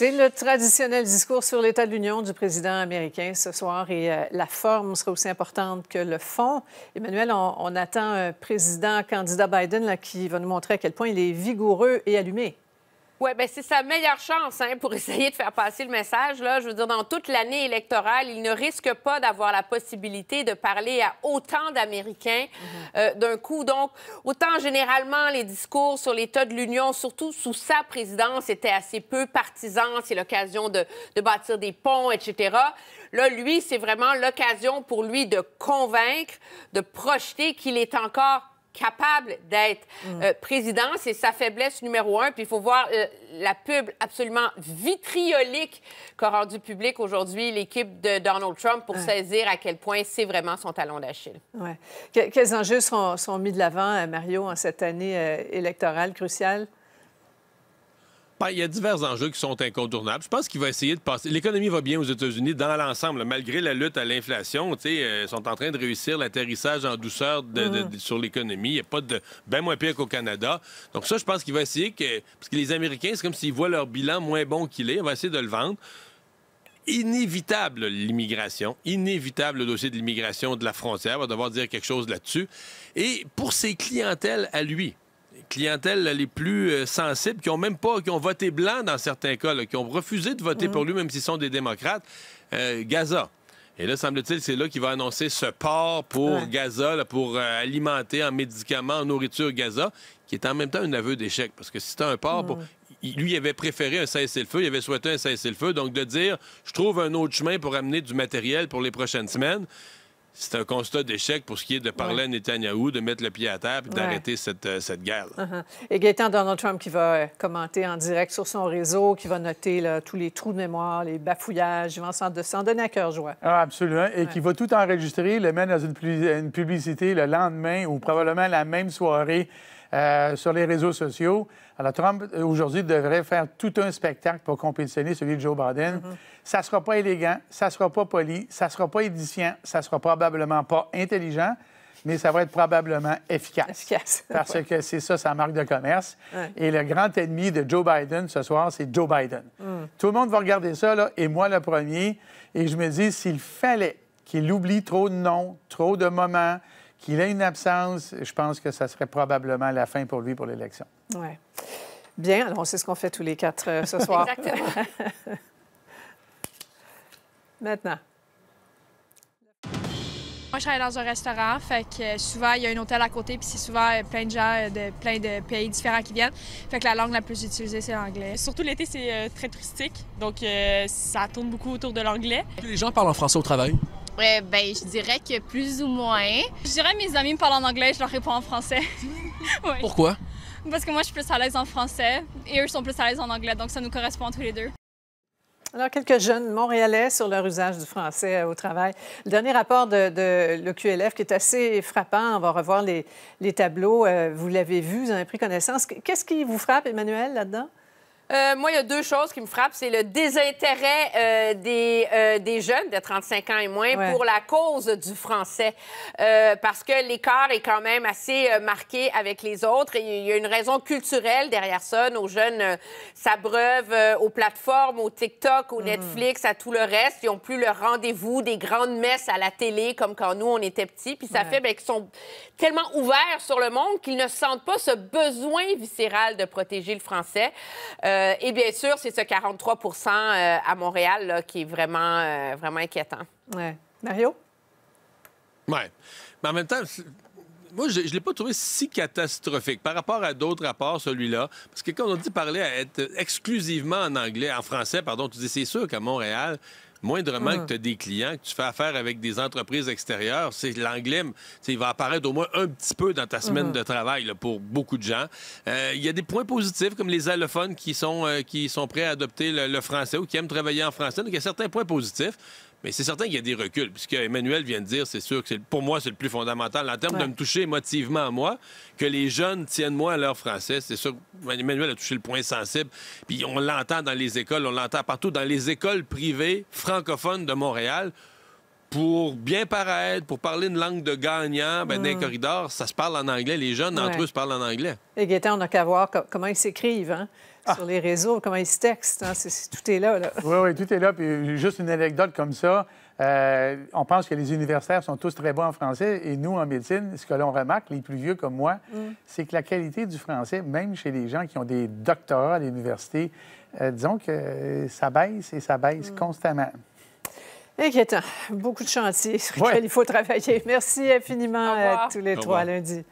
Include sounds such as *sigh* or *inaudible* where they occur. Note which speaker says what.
Speaker 1: C'est le traditionnel discours sur l'état de l'Union du président américain ce soir et euh, la forme sera aussi importante que le fond. Emmanuel, on, attend un président candidat Biden là, qui va nous montrer à quel point il est vigoureux et allumé.
Speaker 2: Oui, bien, c'est sa meilleure chance hein, pour essayer de faire passer le message. Là. Je veux dire, dans toute l'année électorale, il ne risque pas d'avoir la possibilité de parler à autant d'Américains mm-hmm. euh, d'un coup. Donc, autant généralement, les discours sur l'état de l'Union, surtout sous sa présidence, étaient assez peu partisans. C'est l'occasion de, de bâtir des ponts, etc. Là, lui, c'est vraiment l'occasion pour lui de convaincre, de projeter qu'il est encore capable d'être mm. euh, président. C'est sa faiblesse numéro un. Puis il faut voir euh, la pub absolument vitriolique qu'a rendue publique aujourd'hui l'équipe de Donald Trump pour saisir à quel point c'est vraiment son talon d'Achille.
Speaker 1: quels enjeux sont, sont mis de l'avant, euh, Mario, en cette année électorale cruciale?
Speaker 3: Ben, il y a divers enjeux qui sont incontournables. Je pense qu'il va essayer de passer. L'économie va bien aux États-Unis dans l'ensemble, malgré la lutte à l'inflation. Euh, ils sont en train de réussir l'atterrissage en douceur mm. sur l'économie. Il n'y a pas de bien moins pire qu'au Canada. Donc ça, je pense qu'il va essayer que parce que les Américains, c'est comme s'ils voient leur bilan moins bon qu'il est. On va essayer de le vendre inévitable l'immigration, inévitable le dossier de l'immigration de la frontière, on va devoir dire quelque chose là-dessus. Et pour ses clientèles à lui, clientèle les plus euh, sensibles, qui ont même pas, qui ont voté blanc dans certains cas, qui ont refusé de voter mm. pour lui, même s'ils sont des démocrates. Euh, Gaza. Et là, semble-t-il, c'est là qu'il va annoncer ce port pour Gaza, pour euh, alimenter en médicaments, en nourriture Gaza, qui est en même temps un aveu d'échec. Parce que si c'était un port, pour... Mm. lui, il avait préféré un cessez-le-feu, il avait souhaité un cessez-le-feu. Donc, de dire, je trouve un autre chemin pour amener du matériel pour les prochaines semaines, c'est un constat d'échec pour ce qui est de parler à Netanyahou, de mettre le pied à terre euh, uh-huh. et d'arrêter cette, cette guerre.
Speaker 1: Et Gaëtan Donald Trump qui va euh, commenter en direct sur son réseau, qui va noter tous les trous de mémoire, les bafouillages, il va s'en donner à cœur joie.
Speaker 4: Ah, absolument. Et qui va tout enregistrer, le mettre dans une, publicité le lendemain ou probablement la même soirée. Euh, sur les réseaux sociaux. Alors, Trump, euh, aujourd'hui, devrait faire tout un spectacle pour compétitionner celui de Joe Biden. Mm-hmm. Ça ne sera pas élégant, ça ne sera pas poli, ça ne sera pas édifiant, ça ne sera probablement pas intelligent mais ça va être probablement efficace. *laughs* parce que c'est ça sa marque de commerce. Et le grand ennemi de Joe Biden ce soir, c'est Joe Biden. Mm. Tout le monde va regarder ça, là, et moi le premier. Et je me dis, s'il fallait qu'il oublie trop de noms, trop de moments, qu'il ait une absence, je pense que ça serait probablement
Speaker 1: la fin pour lui pour l'élection. Oui. Bien, alors on sait ce qu'on fait tous les quatre euh, ce soir. Exactement. *laughs* Maintenant.
Speaker 2: Moi, je travaille dans un restaurant, fait que euh, souvent, il y a un hôtel à côté, puis c'est souvent euh, plein de gens de plein de pays différents qui viennent. Fait que la langue la plus utilisée, c'est l'anglais. Surtout l'été, c'est très touristique, donc ça tourne beaucoup autour de l'anglais.
Speaker 3: Les gens parlent en français au travail
Speaker 2: ben, je dirais que plus ou moins. Je dirais mes amis me parlent en anglais, je leur réponds en français. *laughs* Pourquoi? Parce que moi, je suis plus à l'aise en français et eux sont plus à l'aise en anglais, donc ça nous correspond tous les deux.
Speaker 1: Alors, quelques jeunes montréalais sur leur usage du français euh, au travail. Le dernier rapport de, de l'OQLF qui est assez frappant, on va revoir les, les tableaux, euh, vous l'avez vu, vous en avez pris connaissance. Qu'est-ce qui vous frappe, Emmanuel, là-dedans?
Speaker 2: Euh, moi, il y a deux choses qui me frappent. C'est le désintérêt euh, des, euh, des jeunes de 35 ans et moins pour la cause du français. parce que l'écart est quand même assez marqué avec les autres. il y a une raison culturelle derrière ça. Nos jeunes s'abreuvent aux plateformes, au TikTok, au mm. Netflix, à tout le reste. Ils n'ont plus le rendez-vous des grandes messes à la télé comme quand nous, on était petits. Puis ça fait ben, qu'ils sont tellement ouverts sur le monde qu'ils ne sentent pas ce besoin viscéral de protéger le français. Euh, et bien sûr, c'est ce 43 euh, à Montréal qui est vraiment, euh, vraiment inquiétant. Ouais.
Speaker 1: Mario?
Speaker 3: Oui. Mais en même temps, moi, je ne l'ai pas trouvé si catastrophique par rapport à d'autres rapports, celui-là. Parce que quand on dit parler à être exclusivement en anglais, en français, pardon, tu dis c'est sûr qu'à Montréal, moindrement ah. que tu as des clients, que tu fais affaire avec des entreprises extérieures, c'est l'anglais, il va apparaître au moins un petit peu dans ta semaine ah. de travail pour beaucoup de gens. Euh, il y a des points positifs comme les allophones qui sont, euh, qui sont prêts à adopter le français ou qui aiment travailler en français. Donc, il y a certains points positifs. Mais c'est certain qu'il y a des reculs. Puisque Emmanuel vient de dire, c'est sûr que pour moi, c'est le plus fondamental en termes de me toucher émotivement à moi, que les jeunes tiennent moins à leur français. C'est sûr Emmanuel a touché le point sensible. Puis on l'entend dans les écoles, on l'entend partout, dans les écoles privées francophones de Montréal pour bien paraître, pour parler une langue de gagnant, ben, mmh. dans mm. ça se parle en anglais. Les jeunes, entre eux, se parlent en anglais.
Speaker 1: Et Gaëtan, on n'a qu'à voir comment ils s'écrivent. Hein? Ah. sur les réseaux, comment ils se textent. Hein? tout est là, là,
Speaker 4: Oui, oui, tout est là. Puis juste une anecdote comme ça. Euh, on pense que les universitaires sont tous très bons en français et nous, en médecine, ce que l'on remarque, les plus vieux comme moi, mm. c'est que la qualité du français, même chez les gens qui ont des doctorats à l'université, euh, disons que ça baisse et ça baisse mm. constamment.
Speaker 1: Inquiétant. Beaucoup de chantiers sur lesquels il faut travailler. Merci infiniment à tous les trois lundi.